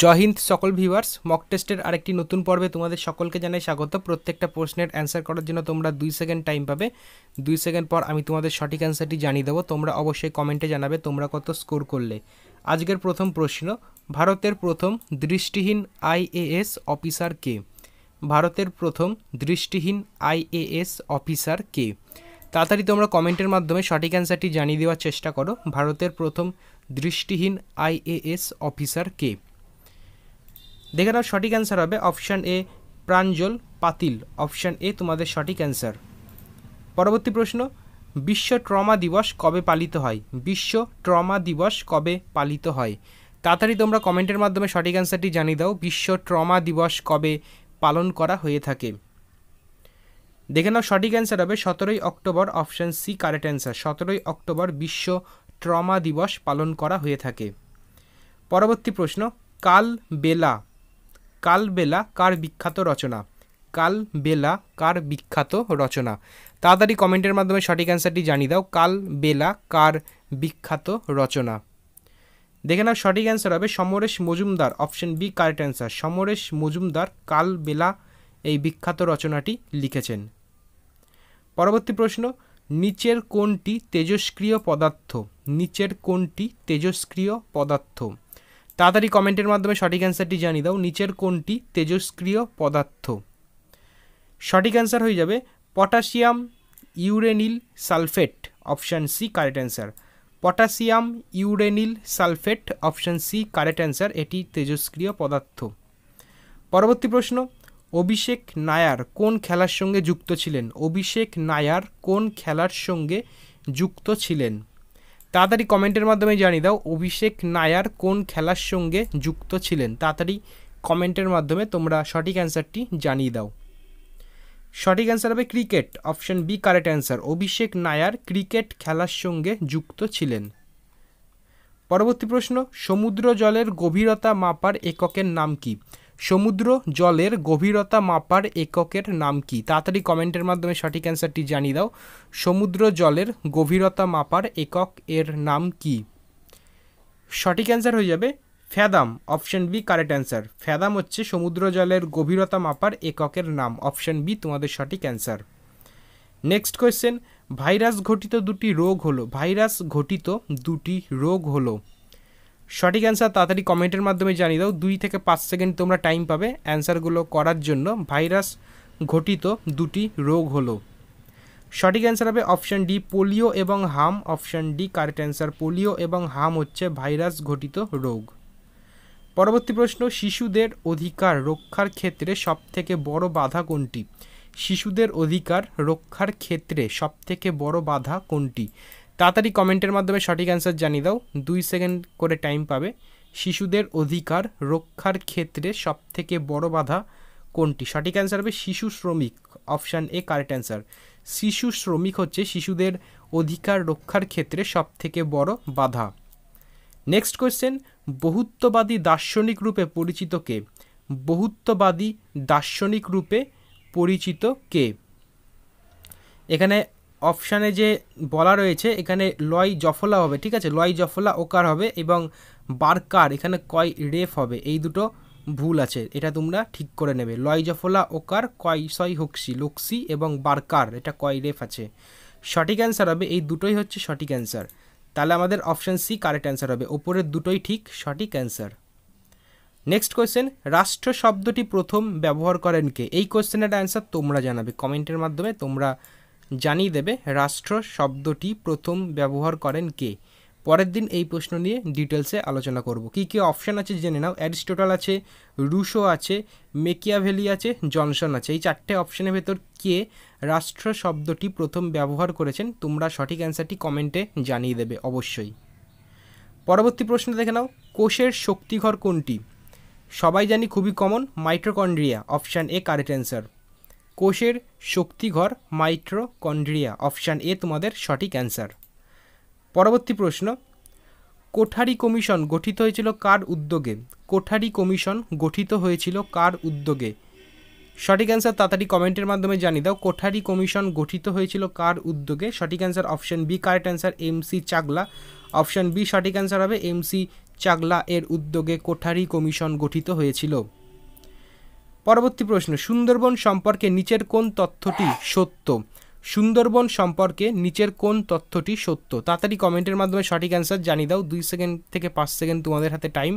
জয় হিন্দ সকল viewers mock টেস্টের আরেকটি নতুন পর্বে তোমাদের সকলকে জানাই স্বাগত প্রত্যেকটা প্রশ্নের অ্যান্সার করার জন্য তোমরা দুই সেকেন্ড টাইম পাবে দুই সেকেন্ড পর আমি তোমাদের সঠিক অ্যান্সারটি জানিয়ে দেবো তোমরা অবশ্যই কমেন্টে জানাবে তোমরা কত স্কোর করলে আজকের প্রথম প্রশ্ন ভারতের প্রথম দৃষ্টিহীন আইএএস অফিসার কে ভারতের প্রথম দৃষ্টিহীন আইএএস অফিসার কে তাড়াতাড়ি তোমরা কমেন্টের মাধ্যমে সঠিক অ্যান্সারটি জানিয়ে দেওয়ার চেষ্টা করো ভারতের প্রথম দৃষ্টিহীন আইএএস অফিসার কে দেখে নাও সঠিক অ্যান্সার হবে অপশান এ প্রাঞ্জল পাতিল অপশান এ তোমাদের সঠিক অ্যান্সার পরবর্তী প্রশ্ন বিশ্ব ট্রমা দিবস কবে পালিত হয় বিশ্ব ট্রমা দিবস কবে পালিত হয় তাড়াতাড়ি তোমরা কমেন্টের মাধ্যমে সঠিক অ্যান্সারটি জানিয়ে দাও বিশ্ব ট্রমা দিবস কবে পালন করা হয়ে থাকে দেখে নাও সঠিক অ্যান্সার হবে সতেরোই October option C correct answer সতেরোই অক্টোবর বিশ্ব ট্রমা দিবস পালন করা হয়ে থাকে পরবর্তী প্রশ্ন কাল বেলা কালবেলা কার বিখ্যাত রচনা কালবেলা কার বিখ্যাত রচনা তাড়াতাড়ি কমেন্টের মাধ্যমে সঠিক অ্যান্সারটি জানিয়ে দাও কালবেলা কার বিখ্যাত রচনা দেখে নাও সঠিক অ্যান্সার হবে Samaresh Majumdar option B correct answer Samaresh Majumdar Kalbela এই বিখ্যাত রচনাটি লিখেছেন পরবর্তী প্রশ্ন নিচের কোনটি তেজস্ক্রিয় পদার্থ নিচের কোনটি তেজস্ক্রিয় পদার্থ তাড়াতাড়ি কমেন্টের মাধ্যমে সঠিক অ্যান্সারটি জানিয়ে দাও নিচের কোনটি তেজস্ক্রিয় পদার্থ সঠিক অ্যান্সার হয়ে যাবে potassium uranyl sulphate option C correct answer potassium uranyl sulphate option C correct answer এটি তেজস্ক্রিয় পদার্থ পরবর্তী প্রশ্ন অভিষেক নায়ার কোন খেলার সঙ্গে যুক্ত ছিলেন অভিষেক নায়ার কোন খেলার সঙ্গে যুক্ত ছিলেন তাড়াতাড়ি কমেন্টের মাধ্যমে জানিয়ে দাও অভিষেক নায়ার কোন খেলার সঙ্গে যুক্ত ছিলেন তাড়াতাড়ি কমেন্টের মাধ্যমে তোমরা সঠিক অ্যান্সারটি জানিয়ে দাও সঠিক অ্যান্সার হবে cricket option B correct answer Abhishek Nayar cricket খেলার সঙ্গে যুক্ত ছিলেন পরবর্তী প্রশ্ন সমুদ্র জলের গভীরতা মাপার এককের নাম কি সমুদ্র জলের গভীরতা মাপার এককের নাম কি তাড়াতাড়ি কমেন্টের মাধ্যমে সঠিক অ্যান্সারটি জানিয়ে দাও সমুদ্র জলের গভীরতা মাপার একক এর নাম কি সঠিক অ্যান্সার হয়ে যাবে fathom option B correct answer fathom হচ্ছে সমুদ্র জলের গভীরতা মাপার এককের নাম অপশন বি তোমাদের সঠিক অ্যান্সার নেক্সট কোয়েশ্চেন ভাইরাস ঘটিত দুটি রোগ হলো ভাইরাস ঘটিত দুটি রোগ হলো সঠিক অ্যান্সার তাড়াতাড়ি কমেন্টের মাধ্যমে জানিয়ে দাও দুই থেকে পাঁচ সেকেন্ড তোমরা টাইম পাবে অ্যান্সারগুলো করার জন্য ভাইরাস ঘটিত দুটি রোগ হলো সঠিক অ্যান্সার হবে অপশান ডি পোলিও এবং হাম option D correct answer polio এবং হাম হচ্ছে ভাইরাস ঘটিত রোগ পরবর্তী প্রশ্ন শিশুদের অধিকার রক্ষার ক্ষেত্রে সবথেকে বড় বাধা কোনটি শিশুদের অধিকার রক্ষার ক্ষেত্রে সবথেকে বড় বাধা কোনটি তাড়াতাড়ি কমেন্টের মাধ্যমে সঠিক অ্যান্সার জানিয়ে দাও দুই সেকেন্ড করে টাইম পাবে শিশুদের অধিকার রক্ষার ক্ষেত্রে সবথেকে বড় বাধা কোনটি সঠিক অ্যান্সার হবে শিশু শ্রমিক অপশান এ কারেক্ট অ্যান্সার শিশু শ্রমিক হচ্ছে শিশুদের অধিকার রক্ষার ক্ষেত্রে সবথেকে বড় বাধা নেক্সট কোয়েশ্চেন বহুত্ববাদী দার্শনিক রূপে পরিচিত কে বহুত্ববাদী দার্শনিক রূপে পরিচিত কে এখানে অপশানে যে বলা রয়েছে এখানে লয় জফলা হবে ঠিক আছে লয় জফলা ওকার হবে এবং বারকার এখানে কয় রেফ হবে এই দুটো ভুল আছে এটা তোমরা ঠিক করে নেবে লয় জফলা ওকার কয় সয় হোকসি লোকসি এবং বারকার এটা কয় রেফ আছে সঠিক অ্যান্সার হবে এই দুটোই হচ্ছে সঠিক অ্যান্সার তাহলে আমাদের অপশান সি কারেক্ট অ্যান্সার হবে ওপরের দুটোই ঠিক সঠিক অ্যান্সার নেক্সট কোয়েশ্চেন রাষ্ট্র শব্দটি প্রথম ব্যবহার করেন কে এই কোয়েশ্চেনের অ্যান্সার তোমরা জানাবে কমেন্টের মাধ্যমে তোমরা জানিয়ে দেবে রাষ্ট্র শব্দটি প্রথম ব্যবহার করেন কে পরের দিন এই প্রশ্ন নিয়ে ডিটেলসে আলোচনা করব কি কি অপশান আছে জেনে নাও অ্যারিস্টোটাল আছে রুশো আছে মেকিয়াভেলি আছে জনসন আছে এই চারটে অপশানের ভেতর কে রাষ্ট্র শব্দটি প্রথম ব্যবহার করেছেন তোমরা সঠিক অ্যান্সারটি কমেন্টে জানিয়ে দেবে অবশ্যই পরবর্তী প্রশ্ন দেখে নাও কোষের শক্তিঘর কোনটি সবাই জানি খুবই common mitochondria option A correct answer কোষের শক্তিঘর মাইট্রোকন্ড্রিয়া অপশান এ তোমাদের সঠিক অ্যান্সার পরবর্তী প্রশ্ন কোঠারি কমিশন গঠিত হয়েছিল কার উদ্যোগে কোঠারি কমিশন গঠিত হয়েছিল কার উদ্যোগে সঠিক অ্যান্সার তাড়াতাড়ি কমেন্টের মাধ্যমে জানিয়ে দাও কোঠারি কমিশন গঠিত হয়েছিল কার উদ্যোগে সঠিক answer option B correct answer M C Chagla option B সঠিক অ্যান্সার হবে এম সি চাগলা এর উদ্যোগে কোঠারি কমিশন গঠিত হয়েছিল পরবর্তী প্রশ্ন সুন্দরবন সম্পর্কে নিচের কোন তথ্যটি সত্য সুন্দরবন সম্পর্কে নিচের কোন তথ্যটি সত্য তাড়াতাড়ি কমেন্টের মাধ্যমে সঠিক অ্যান্সার জানিয়ে দাও দুই সেকেন্ড থেকে পাঁচ সেকেন্ড তোমাদের হাতে টাইম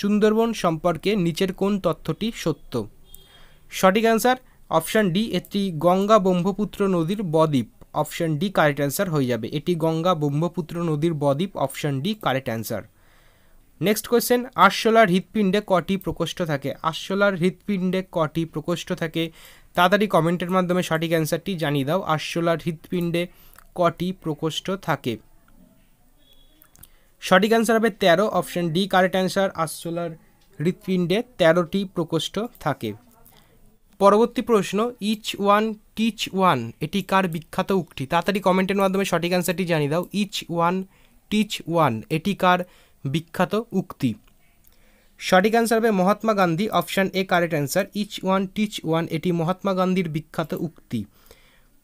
সুন্দরবন সম্পর্কে নিচের কোন তথ্যটি সত্য সঠিক অ্যান্সার অপশান ডি এটি গঙ্গা ব্রহ্মপুত্র নদীর বদ্বীপ অপশান ডি কারেক্ট অ্যান্সার হয়ে যাবে এটি গঙ্গা ব্রহ্মপুত্র নদীর বদ্বীপ option D correct answer next question আরশোলার হৃৎপিণ্ডে কটি প্রকোষ্ঠ থাকে আরশোলার হৃৎপিণ্ডে কটি প্রকোষ্ঠ থাকে তাড়াতাড়ি কমেন্টের মাধ্যমে সঠিক অ্যান্সারটি জানিয়ে দাও আরশোলার হৃৎপিণ্ডে কটি প্রকোষ্ঠ থাকে সঠিক অ্যান্সার হবে তেরো অপশান ডি কারেক্ট অ্যান্সার আরশোলার হৃৎপিণ্ডে তেরোটি প্রকোষ্ঠ থাকে পরবর্তী প্রশ্ন ইচ ওয়ান টিচ ওয়ান এটি কার বিখ্যাত উক্তি তাড়াতাড়ি কমেন্টের মাধ্যমে সঠিক অ্যান্সারটি জানিয়ে দাও ইচ ওয়ান টিচ ওয়ান এটি কার বিখ্যাত উক্তি সঠিক অ্যান্সার হবে Mahatma Gandhi option A correct answer each one teach one এটি মহাত্মা গান্ধীর বিখ্যাত উক্তি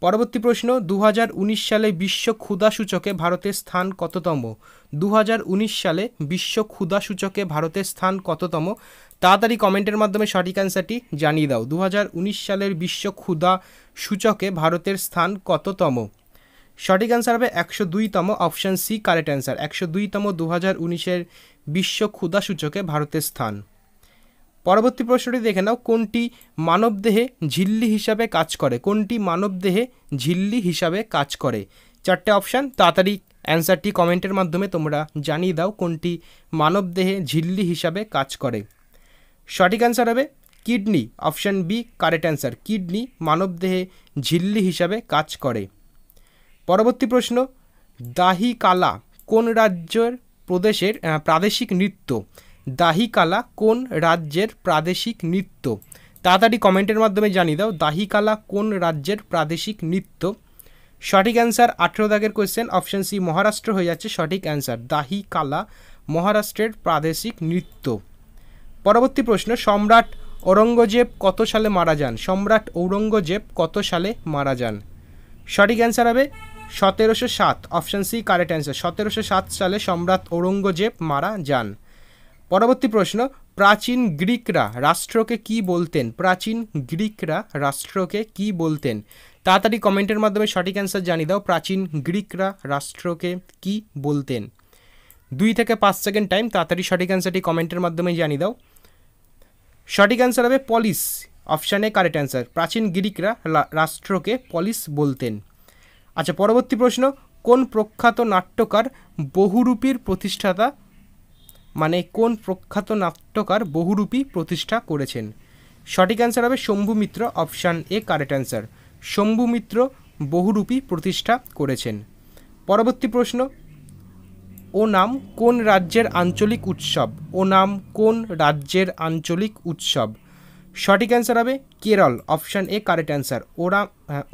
পরবর্তী প্রশ্ন দু সালে বিশ্ব ক্ষুদা সূচকে ভারতের স্থান কততম দু সালে বিশ্ব ক্ষুদা সূচকে ভারতের স্থান কততম তাড়াতাড়ি কমেন্টের মাধ্যমে সঠিক অ্যান্সারটি জানিয়ে দাও দু সালের বিশ্ব ক্ষুদা সূচকে ভারতের স্থান কততম সঠিক অ্যান্সার হবে একশো দুইতম অপশান সি কারেক্ট অ্যান্সার একশো দুইতম দু হাজার উনিশের বিশ্ব ক্ষুদা সূচকে ভারতের স্থান পরবর্তী প্রশ্নটি দেখে নাও কোনটি মানবদেহে ঝিল্লি হিসাবে কাজ করে কোনটি মানবদেহে ঝিল্লি হিসাবে কাজ করে চারটে অপশান তাড়াতাড়ি অ্যান্সারটি কমেন্টের মাধ্যমে তোমরা জানিয়ে দাও কোনটি মানবদেহে ঝিল্লি হিসাবে কাজ করে সঠিক অ্যান্সার হবে kidney option B correct answer kidney মানবদেহে ঝিল্লি হিসাবে কাজ করে পরবর্তী প্রশ্ন দাহি কালা কোন রাজ্যের প্রদেশের প্রাদেশিক নৃত্য দাহি কালা কোন রাজ্যের প্রাদেশিক নৃত্য তাড়াতাড়ি কমেন্টের মাধ্যমে জানিয়ে দাও দাহি কালা কোন রাজ্যের প্রাদেশিক নৃত্য সঠিক অ্যান্সার আঠেরো দাগের কোয়েশ্চেন অপশান সি মহারাষ্ট্র হয়ে যাচ্ছে সঠিক অ্যান্সার দাহি কালা মহারাষ্ট্রের প্রাদেশিক নৃত্য পরবর্তী প্রশ্ন সম্রাট ঔরঙ্গজেব কত সালে মারা যান সম্রাট ঔরঙ্গজেব কত সালে মারা যান সঠিক অ্যান্সার হবে সতেরোশো সাত অপশান সি কারেক্ট অ্যান্সার সতেরোশো সাত সালে সম্রাট ঔরঙ্গজেব মারা যান পরবর্তী প্রশ্ন প্রাচীন গ্রিকরা রাষ্ট্রকে কি বলতেন প্রাচীন গ্রিকরা রাষ্ট্রকে কি বলতেন তাড়াতাড়ি কমেন্টের মাধ্যমে সঠিক অ্যান্সার জানিয়ে দাও প্রাচীন গ্রিকরা রাষ্ট্রকে কি বলতেন দুই থেকে পাঁচ সেকেন্ড টাইম তাড়াতাড়ি সঠিক অ্যান্সারটি কমেন্টের মাধ্যমে জানিয়ে দাও সঠিক অ্যান্সার হবে পলিস অপশানে কারেক্ট অ্যান্সার প্রাচীন গ্রিকরা রাষ্ট্রকে পলিস বলতেন আচ্ছা পরবর্তী প্রশ্ন কোন প্রখ্যাত নাট্যকার বহুরূপীর প্রতিষ্ঠাতা মানে কোন প্রখ্যাত নাট্যকার বহুরূপী প্রতিষ্ঠা করেছেন সঠিক অ্যান্সার হবে Shambhu Mitra option A correct answer Shambhu Mitra Bahurupi প্রতিষ্ঠা করেছেন পরবর্তী প্রশ্ন ও নাম কোন রাজ্যের আঞ্চলিক উৎসব ও নাম কোন রাজ্যের আঞ্চলিক উৎসব সঠিক অ্যান্সার হবে Kerala option A correct answer ওরা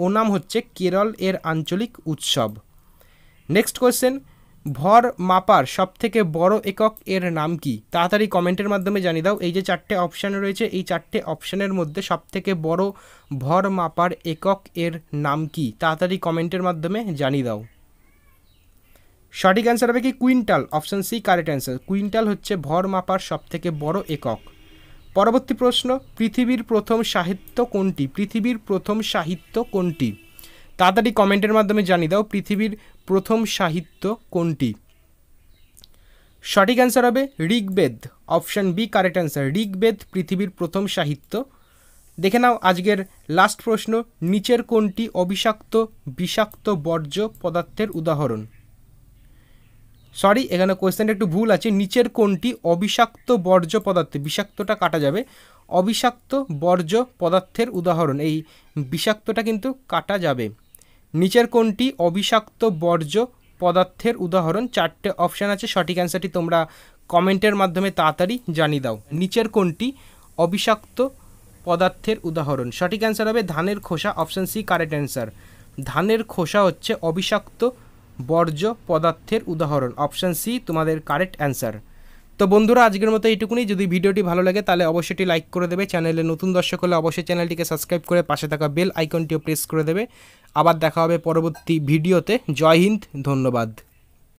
ওনাম হচ্ছে কেরল এর আঞ্চলিক উৎসব নেক্সট কোয়েশ্চেন ভর মাপার সব থেকে বড় একক এর নাম কি তাড়াতাড়ি কমেন্টের মাধ্যমে জানিয়ে দাও এই যে চারটে অপশান রয়েছে এই চারটে অপশানের মধ্যে সবথেকে বড় ভর মাপার একক এর নাম কি তাড়াতাড়ি কমেন্টের মাধ্যমে জানিয়ে দাও সঠিক অ্যান্সার হবে কি quintal option C correct answer quintal হচ্ছে ভর মাপার সব থেকে বড় একক পরবর্তী প্রশ্ন পৃথিবীর প্রথম সাহিত্য কোনটি পৃথিবীর প্রথম সাহিত্য কোনটি তাড়াতাড়ি কমেন্টের মাধ্যমে জানিয়ে দাও পৃথিবীর প্রথম সাহিত্য কোনটি সঠিক অ্যান্সার হবে Rigveda option B correct answer Rigveda পৃথিবীর প্রথম সাহিত্য দেখে নাও আজকের লাস্ট প্রশ্ন নিচের কোনটি অবিষাক্ত বিষাক্ত বর্জ্য পদার্থের উদাহরণ সরি এখানে কোয়েশ্চেনটা একটু ভুল আছে নিচের কোনটি অবিষাক্ত বর্জ্য পদার্থে বিষাক্তটা কাটা যাবে অবিষাক্ত বর্জ্য পদার্থের উদাহরণ এই বিষাক্তটা কিন্তু কাটা যাবে নিচের কোনটি অবিষাক্ত বর্জ্য পদার্থের উদাহরণ চারটে অপশান আছে সঠিক অ্যান্সারটি তোমরা কমেন্টের মাধ্যমে তাড়াতাড়ি জানিয়ে দাও নিচের কোনটি অবিষাক্ত পদার্থের উদাহরণ সঠিক অ্যান্সার হবে ধানের খোসা অপশান সি কারেক্ট অ্যান্সার ধানের খোসা হচ্ছে অবিষাক্ত বর্জ্য পদার্থের উদাহরণ অপশান সি তোমাদের কারেক্ট অ্যান্সার তো বন্ধুরা আজকের মতো এইটুকুনি যদি ভিডিওটি ভালো লাগে তাহলে অবশ্যই লাইক করে দেবে চ্যানেলে নতুন দর্শক হলে অবশ্যই চ্যানেলটিকে সাবস্ক্রাইব করে পাশে থাকা বেল আইকনটিও প্রেস করে দেবে আবার দেখা হবে পরবর্তী ভিডিওতে জয় হিন্দ ধন্যবাদ